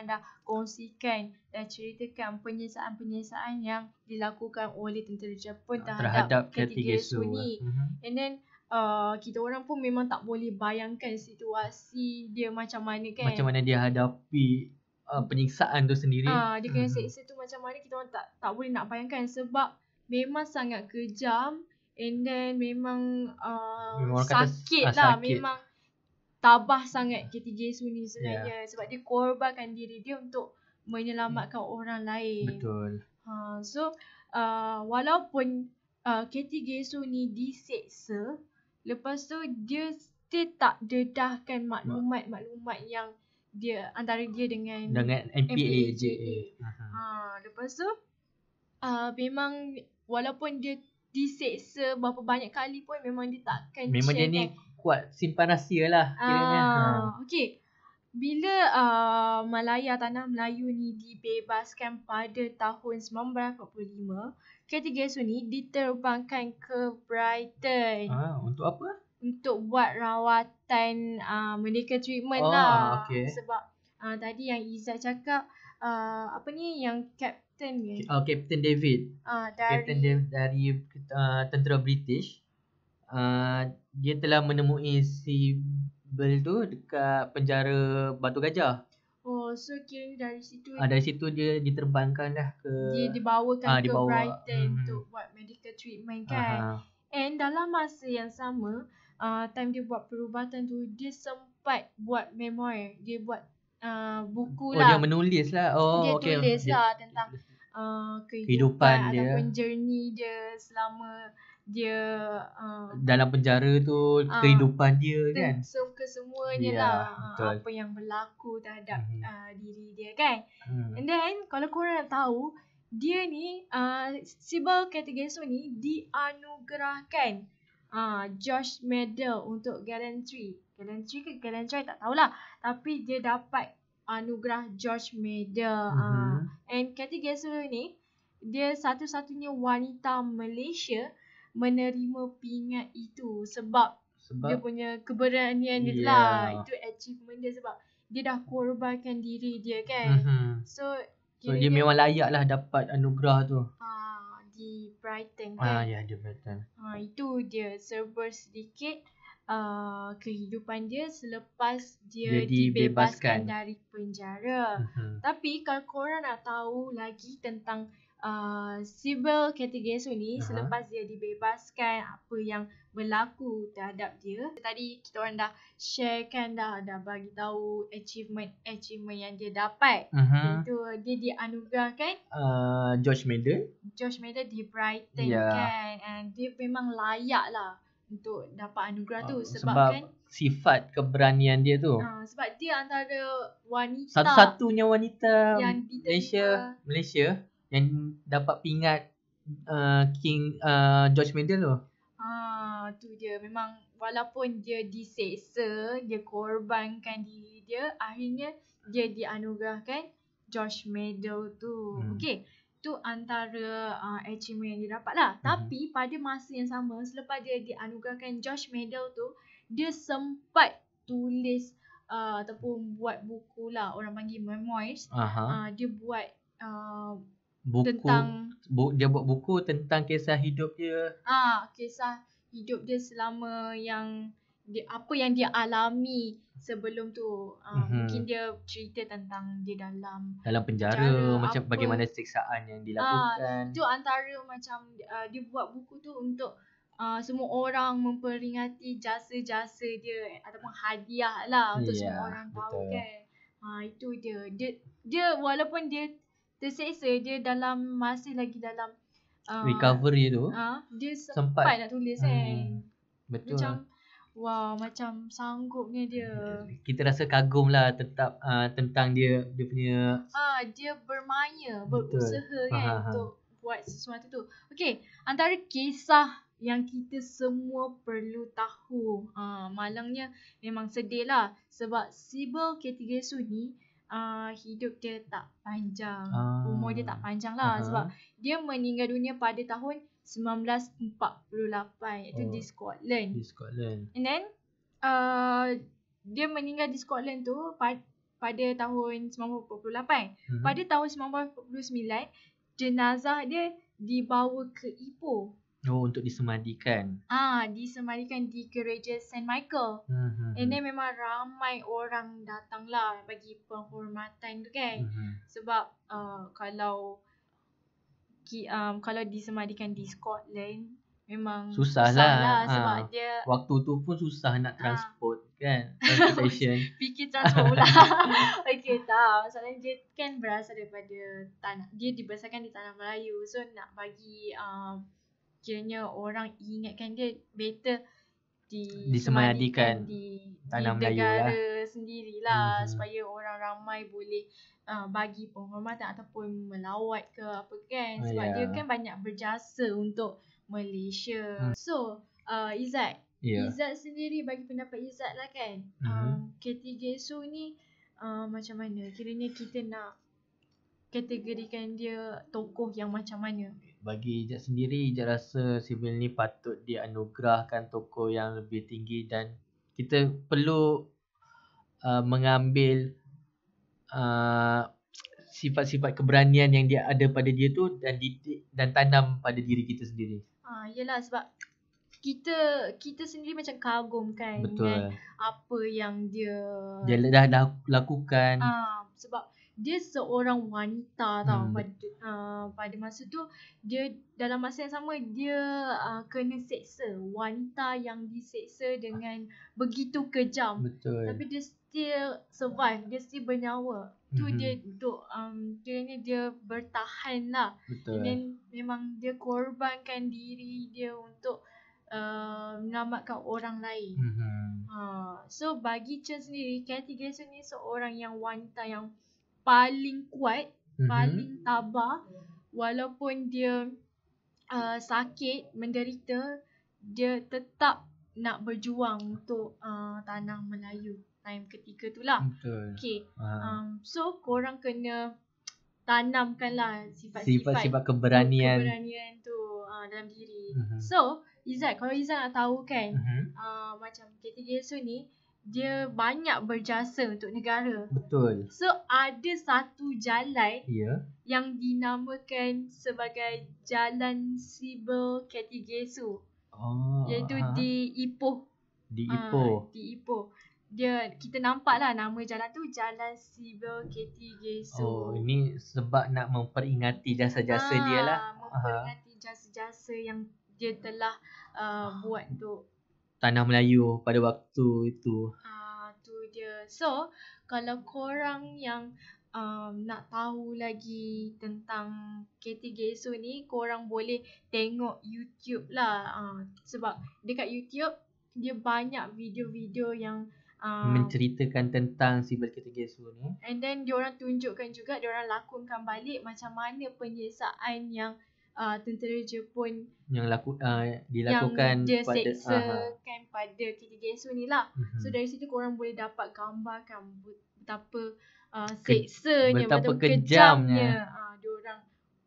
anda kongsikan dan ceritakan penyiasaan-penyiasaan yang dilakukan oleh tentera Jepun terhadap, terhadap ketiga sunyi. Mm-hmm. And then uh, kita orang pun memang tak boleh bayangkan situasi dia macam mana kan. Macam mana dia hadapi uh, penyiksaan tu sendiri. Ah, uh, dia kena mm-hmm. seksa tu macam mana kita orang tak tak boleh nak bayangkan sebab memang sangat kejam and then memang, uh, memang sakit ah, lah sakit. memang tabah sangat KTJ Sunni sebenarnya yeah. sebab dia korbankan diri dia untuk menyelamatkan hmm. orang lain. Betul. Ha so uh, walaupun uh, KTJ ni diseksa lepas tu dia still tak dedahkan maklumat-maklumat yang dia antara dia dengan dengan MPA JA. Ha lepas tu uh, memang walaupun dia diseksa berapa banyak kali pun memang dia takkan memang dia ni kuat simpan rahsia lah kira ah, ha. Okay. Bila uh, Malaya Tanah Melayu ni dibebaskan pada tahun 1945, KTG ni diterbangkan ke Brighton. Ah, untuk apa? Untuk buat rawatan uh, medical treatment oh, lah. Ah, okay. Sebab uh, tadi yang Izzat cakap, uh, apa ni yang cap Captain, oh, Captain David. Ah, dari Captain David dari uh, tentera British. Ah, dia telah menemui si Bel tu dekat penjara Batu Gajah. Oh, so kira dari situ Ah, dari situ dia diterbangkan dah ke Dia dibawakan ah, dibawa, ke Brighton hmm. untuk buat medical treatment kan. Aha. And dalam masa yang sama, uh, time dia buat perubatan tu, dia sempat buat memoir. Dia buat uh, buku lah. Oh, dia lah. menulis lah. Oh, dia okay. tulis lah tentang uh, kehidupan, kehidupan dia. ataupun journey dia selama dia uh, dalam penjara tu uh, kehidupan dia kan sem- kesemuanya yeah, lah ah, betul. apa yang berlaku terhadap mm-hmm. uh, diri dia kan mm. and then kalau kau nak tahu dia ni uh, Sibel Katagenso ni dianugerahkan uh, Josh Medal untuk Gallantry Gallantry ke Gallantry tak tahulah tapi dia dapat anugerah George Medal mm-hmm. uh, and Katagenso ni dia satu-satunya wanita Malaysia menerima pingat itu sebab, sebab dia punya keberanian dia lah ya. itu achievement dia sebab dia dah korbankan diri dia kan mm-hmm. so, so dia memang layak lah dapat anugerah tu ha, di Brighton ah, kan ah, ya, yeah, di Brighton ha, itu dia serba sedikit Uh, kehidupan dia selepas dia, dia dibebaskan. dibebaskan dari penjara. Uh-huh. Tapi kalau korang nak tahu lagi tentang Sibel uh, Katigesu ni uh-huh. selepas dia dibebaskan apa yang berlaku terhadap dia. Tadi kita orang dah share kan dah dah bagi tahu achievement achievement yang dia dapat. Itu uh-huh. dia dianugerahkan uh, George Medal. George Medal di Brighton yeah. kan and dia memang layak lah untuk dapat anugerah uh, tu oh, sebab, sebab kan sifat keberanian dia tu. Uh, sebab dia antara wanita satu-satunya wanita Malaysia Malaysia yang dapat pingat uh, King uh, George Mendel tu. Ha tu dia memang walaupun dia diseksa, dia korbankan diri dia, akhirnya dia dianugerahkan George Medal tu. Hmm. Okey. Tu antara uh, achievement yang dia dapat lah. Hmm. Tapi pada masa yang sama selepas dia dianugerahkan George Medal tu, dia sempat tulis uh, ataupun buat buku lah. Orang panggil memoirs. Uh, dia buat uh, buku tentang bu, dia buat buku tentang kisah hidup dia. Ah, kisah hidup dia selama yang dia, apa yang dia alami sebelum tu. Ah, mm-hmm. mungkin dia cerita tentang dia dalam dalam penjara, penjara macam apa, bagaimana siksaan yang dilakukan. Ah, tu antara macam uh, dia buat buku tu untuk Uh, semua orang memperingati jasa-jasa dia ataupun hadiah lah untuk yeah, semua orang tahu betul. kan. Ha uh, itu dia. Dia dia walaupun dia terseksa dia dalam masih lagi dalam uh, recovery tu. Uh, dia sempat, nak tulis kan. Hmm. Betul. Macam wah wow, macam sanggupnya dia. Kita rasa kagum lah tetap uh, tentang dia dia punya uh, dia bermaya betul. berusaha kan Aha. Ha, ha. untuk buat sesuatu tu. Okay antara kisah yang kita semua perlu tahu. Ha, ah, malangnya memang sedih lah. Sebab Sibel Ketigesu ni uh, hidup dia tak panjang. Ah. Umur dia tak panjang lah uh-huh. sebab dia meninggal dunia pada tahun 1948 iaitu oh. di Scotland. Di Scotland. And then uh, dia meninggal di Scotland tu pa- pada tahun 1948. Uh-huh. Mhm. Pada tahun 1949 jenazah dia dibawa ke Ipoh. Oh untuk disemadikan. Ah disemadikan di gereja Saint Michael. Mm-hmm. And then memang ramai orang datang lah bagi penghormatan tu kan. Mm-hmm. Sebab uh, kalau ki, um, kalau disemadikan di Scotland memang susah lah. Ah. Sebab ha. dia. Waktu tu pun susah nak ah. transport ha. kan. Pikir Fikir transport pula. okay tak. Soalan dia kan berasal daripada tanah. Dia dibesarkan di tanah Melayu. So nak bagi um, kiranya orang ingatkan dia better di disemayadikan di tanah di Melayu lah sendirilah hmm. supaya orang ramai boleh uh, bagi penghormatan ataupun melawat ke apa kan ah, sebab yeah. dia kan banyak berjasa untuk Malaysia. Hmm. So, uh, Izzat. Yeah. Izzat sendiri bagi pendapat Izzat lah kan. Mm-hmm. Um, KTGSU ni uh, macam mana? Kiranya kita nak kategorikan dia tokoh yang macam mana? bagi Ijat sendiri Ijat rasa Sibil ni patut dianugerahkan tokoh yang lebih tinggi dan kita perlu uh, mengambil uh, sifat-sifat uh, keberanian yang dia ada pada dia tu dan didik, dan tanam pada diri kita sendiri. Ah ha, iyalah sebab kita kita sendiri macam kagum kan Betul. dengan apa yang dia dia dah dah lakukan. Ah sebab dia seorang wanita tau hmm. pada uh, pada masa tu dia dalam masa yang sama dia uh, kena seksa wanita yang diseksa dengan begitu kejam Betul. tapi dia still survive dia still bernyawa mm-hmm. tu mhm. dia duk um, kiranya dia bertahan lah dan memang dia korbankan diri dia untuk uh, menyelamatkan orang lain mm-hmm. uh, so bagi Chen sendiri Cathy Gerson ni seorang yang wanita yang paling kuat, mm-hmm. paling tabah walaupun dia uh, sakit, menderita, dia tetap nak berjuang untuk uh, tanah Melayu time ketiga tu lah. Betul. Okay. Ha. Um, so korang kena tanamkan lah sifat sifat keberanian. keberanian tu uh, dalam diri. Uh-huh. So Izzat, kalau Izzat nak tahu kan uh-huh. uh, macam KTJSU ni, dia banyak berjasa untuk negara. Betul. So ada satu jalan yeah. yang dinamakan sebagai Jalan Sibel Ketigesu. Oh. Iaitu uh-huh. di Ipoh. Di ah, Ipoh. Ha, di Ipoh. Dia kita nampaklah nama jalan tu Jalan Sibel Ketigesu. Oh, ini sebab nak memperingati jasa-jasa ha, dia lah. Memperingati uh-huh. jasa-jasa yang dia telah uh, buat untuk tanah Melayu pada waktu itu. Ah tu dia. So, kalau korang yang um, nak tahu lagi tentang KT Geso ni, korang boleh tengok YouTube lah. Ah, sebab dekat YouTube, dia banyak video-video yang um, menceritakan tentang si KT Geso ni. And then, diorang tunjukkan juga, diorang lakonkan balik macam mana penyiksaan yang uh, tentera Jepun yang laku, uh, dilakukan yang pada seksakan uh-huh. pada Kiki Gesu ni lah. Uh-huh. So mhm. dari situ korang boleh dapat gambarkan betapa uh, seksanya, betapa, betapa kejamnya uh, diorang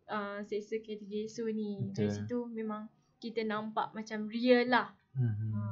uh, seksa Kiki Gesu ni. Betul. Dari situ memang kita nampak macam real lah. Uh-huh. Uh.